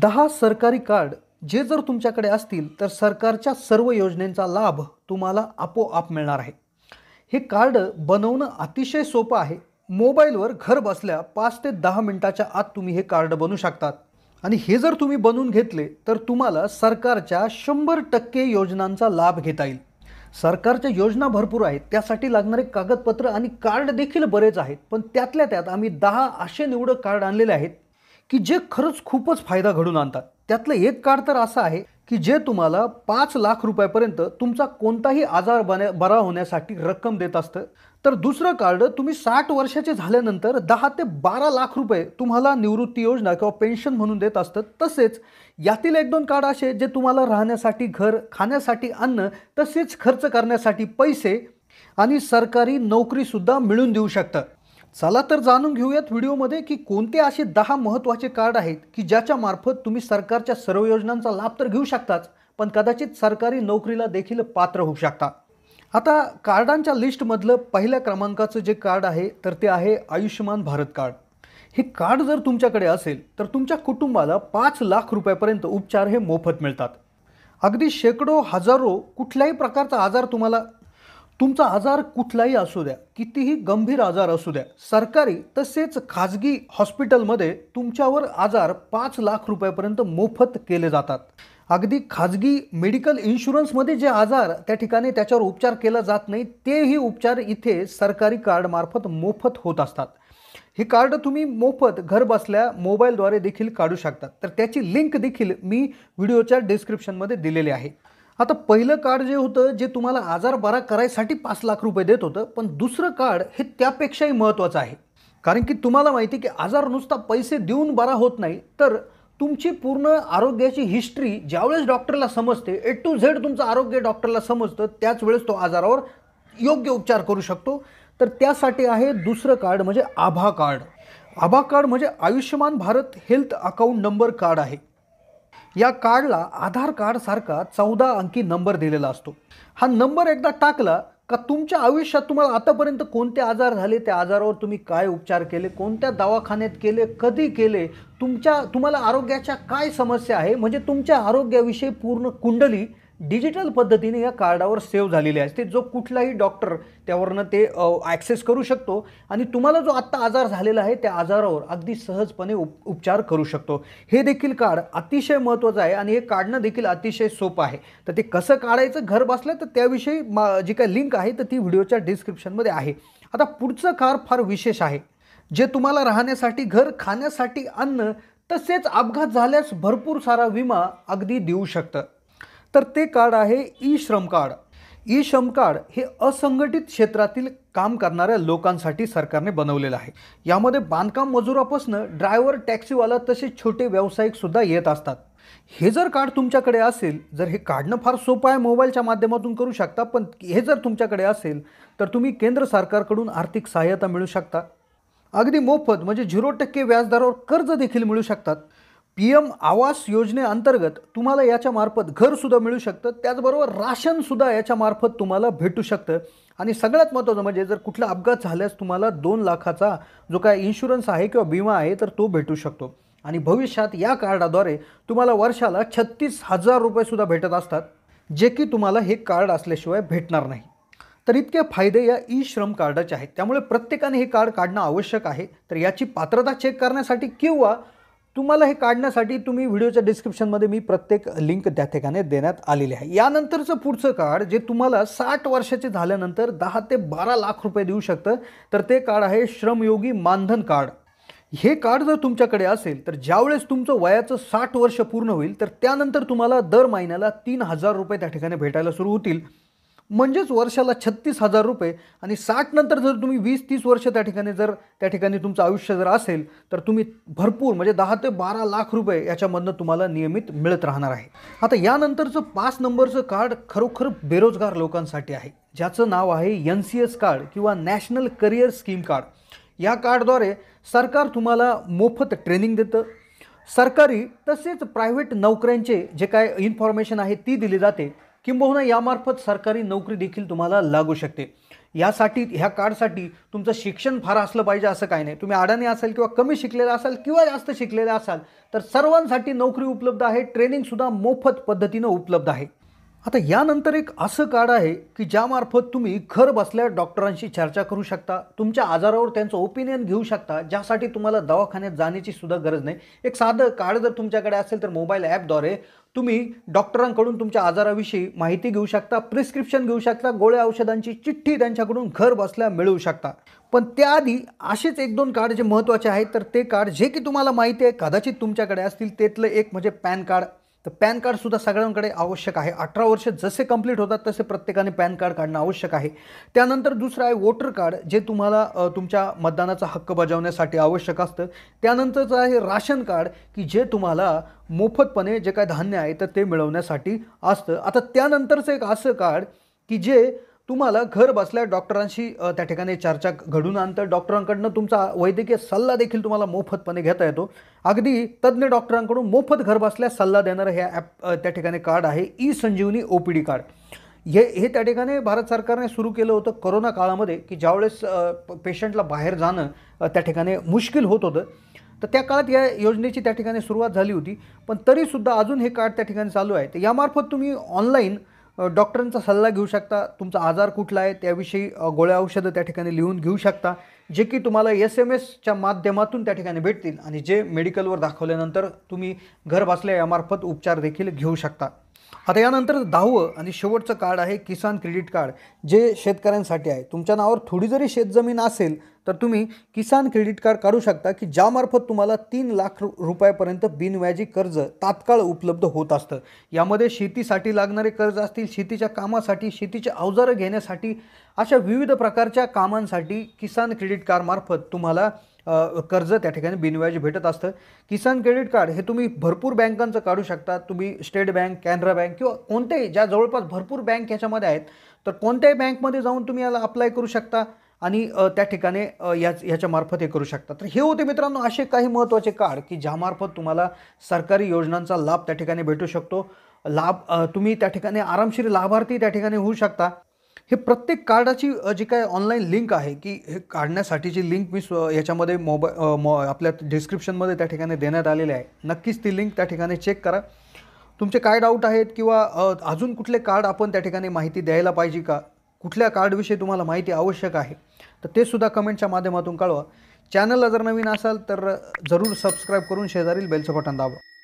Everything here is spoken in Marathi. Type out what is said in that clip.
दहा सरकारी कार्ड जे जर तुमच्याकडे असतील तर सरकारच्या सर्व योजनेचा लाभ तुम्हाला आपोआप मिळणार आहे हे कार्ड बनवणं अतिशय सोपं आहे मोबाईलवर घर बसल्या पाच ते दहा मिनटाच्या आत तुम्ही हे कार्ड बनवू शकतात आणि हे जर तुम्ही बनवून घेतले तर तुम्हाला सरकारच्या शंभर टक्के योजनांचा लाभ घेता येईल सरकारच्या योजना भरपूर आहेत त्यासाठी लागणारे कागदपत्र आणि कार्ड देखील बरेच आहेत पण त्यातल्या त्यात आम्ही दहा असे निवडक कार्ड आणलेले आहेत की जे खरंच खूपच फायदा घडून आणतात त्यातलं एक कार्ड तर असं आहे की जे तुम्हाला पाच लाख रुपयापर्यंत तुमचा कोणताही आजार बने बरा होण्यासाठी रक्कम देत असतं तर दुसरं कार्ड तुम्ही साठ वर्षाचे झाल्यानंतर दहा ते बारा लाख रुपये तुम्हाला निवृत्ती योजना किंवा पेन्शन म्हणून देत असतं तसेच यातील एक दोन कार्ड असे जे तुम्हाला राहण्यासाठी घर खाण्यासाठी अन्न तसेच खर्च करण्यासाठी पैसे आणि सरकारी नोकरीसुद्धा मिळून देऊ शकतात चला तर जाणून घेऊयात व्हिडिओमध्ये की कोणते असे दहा महत्त्वाचे कार्ड आहेत की ज्याच्या मार्फत तुम्ही सरकारच्या सर्व योजनांचा लाभ तर घेऊ शकताच पण कदाचित सरकारी नोकरीला देखील पात्र होऊ शकता आता कार्डांच्या लिस्टमधलं पहिल्या क्रमांकाचं जे कार्ड आहे तर ते आहे आयुष्यमान भारत कार्ड हे कार्ड जर तुमच्याकडे असेल तर तुमच्या कुटुंबाला पाच लाख रुपयापर्यंत उपचार हे मोफत मिळतात अगदी शेकडो हजारो कुठल्याही प्रकारचा आजार तुम्हाला तुमचा आजार कुठलाही असू द्या कितीही गंभीर आजार असू द्या सरकारी तसेच खाजगी हॉस्पिटलमध्ये तुमच्यावर आजार पाच लाख रुपयापर्यंत मोफत केले जातात अगदी खाजगी मेडिकल इन्शुरन्समध्ये जे आजार त्या ठिकाणी त्याच्यावर उपचार केला जात नाही तेही उपचार इथे सरकारी कार्डमार्फत मोफत होत असतात हे कार्ड तुम्ही मोफत घर बसल्या मोबाईलद्वारे देखील काढू शकतात तर त्याची लिंक देखील मी व्हिडिओच्या डिस्क्रिप्शनमध्ये दिलेली आहे आता पहिलं कार्ड जे होतं जे तुम्हाला आजार बरा करायसाठी पाच लाख रुपये देत होतं पण दुसरं कार्ड हे त्यापेक्षाही महत्त्वाचं आहे कारण की तुम्हाला माहिती की आजार नुसता पैसे देऊन बरा होत नाही तर तुमची पूर्ण आरोग्याची हिस्ट्री ज्यावेळेस डॉक्टरला समजते ए टू झेड तुमचं आरोग्य डॉक्टरला समजतं त्याच वेळेस तो आजारावर योग्य उपचार करू शकतो तर त्यासाठी आहे दुसरं कार्ड म्हणजे आभा कार्ड आभा कार्ड म्हणजे Ayushman Bharat health account number card आहे या कार्डला आधार कार्ड सारखा चौदा अंकी नंबर दिलेला असतो हा नंबर एकदा टाकला का तुमच्या आयुष्यात तुम्हाला आतापर्यंत कोणते आजार झाले त्या आजारावर तुम्ही काय उपचार केले कोणत्या दवाखान्यात केले कधी केले तुमच्या तुम्हाला आरोग्याच्या काय समस्या आहे म्हणजे तुमच्या आरोग्याविषयी पूर्ण कुंडली डिजिटल पद्धतीने या कार्डावर सेव्ह झालेले असते जो कुठलाही डॉक्टर त्यावरनं ते ॲक्सेस करू शकतो आणि तुम्हाला जो आत्ता आजार झालेला आहे त्या आजारावर अगदी सहजपणे उप उपचार करू शकतो हे देखील कार्ड अतिशय महत्त्वाचं आहे आणि हे काढणं देखील अतिशय सोपं आहे तर ते कसं काढायचं घर बसलं तर त्याविषयी मा जी काय लिंक आहे तर ती व्हिडिओच्या डिस्क्रिप्शनमध्ये आहे आता पुढचं कार्ड फार विशेष आहे जे तुम्हाला राहण्यासाठी घर खाण्यासाठी अन्न तसेच अपघात झाल्यास भरपूर सारा विमा अगदी देऊ शकतं तर ते कार्ड आहे ई श्रम कार्ड ई श्रम कार्ड हे असंघटित क्षेत्रातील काम करणाऱ्या लोकांसाठी सरकारने बनवलेलं आहे यामध्ये बांधकाम मजुरापासून ड्रायव्हर टॅक्सीवाला तसेच छोटे व्यावसायिकसुद्धा येत असतात हे जर कार्ड तुमच्याकडे असेल जर हे काढणं फार सोपं आहे मोबाईलच्या माध्यमातून करू शकता पण हे जर तुमच्याकडे असेल तर तुम्ही केंद्र सरकारकडून आर्थिक सहाय्यता मिळू शकता अगदी मोफत म्हणजे झिरो टक्के व्याजदरावर कर्ज देखील मिळू शकतात पी एम आवास योजनेअंतर्गत तुम्हाला याच्यामार्फत घरसुद्धा मिळू शकतं त्याचबरोबर राशनसुद्धा याच्यामार्फत तुम्हाला भेटू शकतं आणि सगळ्यात महत्त्वाचं म्हणजे जर कुठला अपघात झाल्यास तुम्हाला दोन लाखाचा जो काय इन्शुरन्स आहे किंवा विमा आहे तर तो भेटू शकतो आणि भविष्यात या कार्डाद्वारे तुम्हाला वर्षाला छत्तीस हजार रुपयेसुद्धा भेटत असतात जे की तुम्हाला हे कार्ड असल्याशिवाय भेटणार नाही तर इतके फायदे या ई श्रम कार्डाचे आहेत त्यामुळे प्रत्येकाने हे कार्ड काढणं आवश्यक आहे तर याची पात्रता चेक करण्यासाठी किंवा तुम्हाला हे काढण्यासाठी तुम्ही व्हिडिओच्या डिस्क्रिप्शनमध्ये मी प्रत्येक लिंक त्या ठिकाणी देण्यात आलेली आहे यानंतरचं पुढचं कार्ड जे तुम्हाला साठ वर्षाचे झाल्यानंतर दहा ते बारा लाख रुपये देऊ शकतं तर ते कार्ड आहे श्रमयोगी मानधन कार्ड हे कार्ड जर तुमच्याकडे असेल तर ज्यावेळेस तुमचं वयाचं साठ वर्ष पूर्ण होईल तर त्यानंतर तुम्हाला दर महिन्याला तीन हजार रुपये त्या ठिकाणी भेटायला सुरू होतील म्हणजेच वर्षाला छत्तीस हजार रुपये आणि साठ नंतर जर तुम्ही वीस तीस वर्ष त्या ठिकाणी जर त्या ठिकाणी तुमचं आयुष्य जर असेल तर तुम्ही भरपूर म्हणजे दहा ते बारा लाख रुपये याच्यामधनं तुम्हाला नियमित मिळत राहणार आहे आता यानंतरचं पाच नंबरचं कार्ड खरोखर बेरोजगार लोकांसाठी आहे ज्याचं नाव आहे एन सी एस कार्ड किंवा नॅशनल करिअर स्कीम कार्ड या कार्डद्वारे सरकार तुम्हाला मोफत ट्रेनिंग देतं सरकारी तसेच प्रायव्हेट नोकऱ्यांचे जे काय इन्फॉर्मेशन आहे ती दिली जाते किंबहुना यामार्फत सरकारी नोकरी देखील तुम्हाला लागू शकते यासाठी ह्या कार्डसाठी तुमचं शिक्षण फार असलं पाहिजे असं काही नाही तुम्ही अडाणी असाल किंवा कमी शिकलेलं असाल किंवा जास्त शिकलेलं असाल तर सर्वांसाठी नोकरी उपलब्ध आहे ट्रेनिंगसुद्धा मोफत पद्धतीनं उपलब्ध आहे आता यानंतर एक असं कार्ड आहे की ज्यामार्फत तुम्ही घर बसल्या डॉक्टरांशी चर्चा करू शकता तुमच्या आजारावर त्यांचं ओपिनियन घेऊ शकता ज्यासाठी तुम्हाला दवाखान्यात जाण्याची सुद्धा गरज नाही एक साधं कार्ड जर तुमच्याकडे असेल तर मोबाईल ॲपद्वारे तुम्ही डॉक्टरांकडून तुमच्या आजाराविषयी माहिती घेऊ शकता प्रिस्क्रिप्शन घेऊ शकता गोळ्या औषधांची चिठ्ठी त्यांच्याकडून घर बसल्या मिळवू शकता पण त्याआधी असेच एक दोन कार्ड जे महत्त्वाचे आहेत तर ते कार्ड जे की तुम्हाला माहिती आहे कदाचित तुमच्याकडे असतील त्यातलं एक म्हणजे पॅन कार्ड तर पॅन कार्डसुद्धा सगळ्यांकडे आवश्यक आहे अठरा वर्ष जसे कंप्लीट होतात तसे प्रत्येकाने पॅन कार्ड काढणं आवश्यक आहे त्यानंतर दुसरं आहे वोटर कार्ड जे तुम्हाला तुमच्या मतदानाचा हक्क बजावण्यासाठी आवश्यक असतं त्यानंतरचं आहे राशन कार्ड की जे तुम्हाला मोफतपणे जे काय धान्य आहे तर ते मिळवण्यासाठी असतं आता त्यानंतरचं एक असं कार्ड की जे तुम्हाला घर बसल्या डॉक्टरांशी त्या ठिकाणी चर्चा घडून आणतं डॉक्टरांकडनं तुमचा वैद्यकीय सल्ला देखील तुम्हाला मोफतपणे घेता येतो अगदी तज्ज्ञ डॉक्टरांकडून मोफत घर बसल्या सल्ला देणारं हे ॲप त्या ठिकाणी कार्ड आहे e Sanjeevani O P D card हे हे त्या ठिकाणी भारत सरकारने सुरू केलं होतं करोना काळामध्ये की ज्यावेळेस पेशंटला बाहेर जाणं त्या ठिकाणी मुश्किल होत होतं तर त्या काळात या योजनेची त्या ठिकाणी सुरुवात झाली होती पण तरीसुद्धा अजून हे कार्ड त्या ठिकाणी चालू आहे तर यामार्फत तुम्ही ऑनलाईन डॉक्टरांचा सल्ला घेऊ शकता तुमचा आजार कुठला आहे त्याविषयी गोळ्या औषधं त्या ठिकाणी लिहून घेऊ शकता जे की तुम्हाला एस एम एसच्या माध्यमातून त्या ठिकाणी भेटतील आणि जे मेडिकलवर दाखवल्यानंतर तुम्ही घर बसल्या यामार्फत उपचार देखील घेऊ शकता आता यानंतर दहावं आणि शेवटचं कार्ड आहे किसान क्रेडिट कार्ड जे शेतकऱ्यांसाठी आहे तुमच्या नावावर थोडी जरी शेतजमीन असेल तर तुम्ही किसान क्रेडिट कार्ड काढू शकता की ज्यामार्फत तुम्हाला तीन लाख रुपयापर्यंत बिनव्याजी कर्ज तात्काळ उपलब्ध होत असतं यामध्ये शेतीसाठी लागणारे कर्ज असतील शेतीच्या कामासाठी शेतीचे अवजारं घेण्यासाठी अशा विविध प्रकारच्या कामांसाठी किसान क्रेडिट कार्डमार्फत तुम्हाला कर्ज त्या ठिकाणी बिनव्याजी भेटत असतं किसान क्रेडिट कार्ड हे तुम्ही भरपूर बँकांचं काढू शकता तुम्ही स्टेट बँक कॅनरा बँक किंवा कोणत्याही ज्या जवळपास भरपूर बँक ह्याच्यामध्ये आहेत तर कोणत्याही बँकमध्ये जाऊन तुम्ही याला अप्लाय करू शकता आणि त्या ठिकाणी याच ह्याच्यामार्फत हे करू शकता तर हे होते मित्रांनो असे काही महत्त्वाचे कार्ड की ज्यामार्फत तुम्हाला सरकारी योजनांचा लाभ त्या ठिकाणी भेटू शकतो लाभ तुम्ही त्या ठिकाणी आरामशीर लाभार्थी त्या ठिकाणी होऊ शकता हे प्रत्येक कार्डाची जी काय ऑनलाईन लिंक आहे की हे काढण्यासाठीची लिंक मी स्व याच्यामध्ये मोबाईल मो आपल्या डिस्क्रिप्शनमध्ये त्या ठिकाणी देण्यात आलेली आहे नक्कीच ती लिंक त्या ठिकाणी चेक करा तुमचे काय डाऊट आहेत किंवा अजून कुठले कार्ड आपण त्या ठिकाणी माहिती द्यायला पाहिजे का कुठल्या कार्डविषयी तुम्हाला माहिती आवश्यक आहे तर ते सुद्धा कमेंटच्या माध्यमातून कळवा चॅनलला जर नवीन असाल तर जरूर सबस्क्राईब करून शेजारील बेलचं बटन दाबा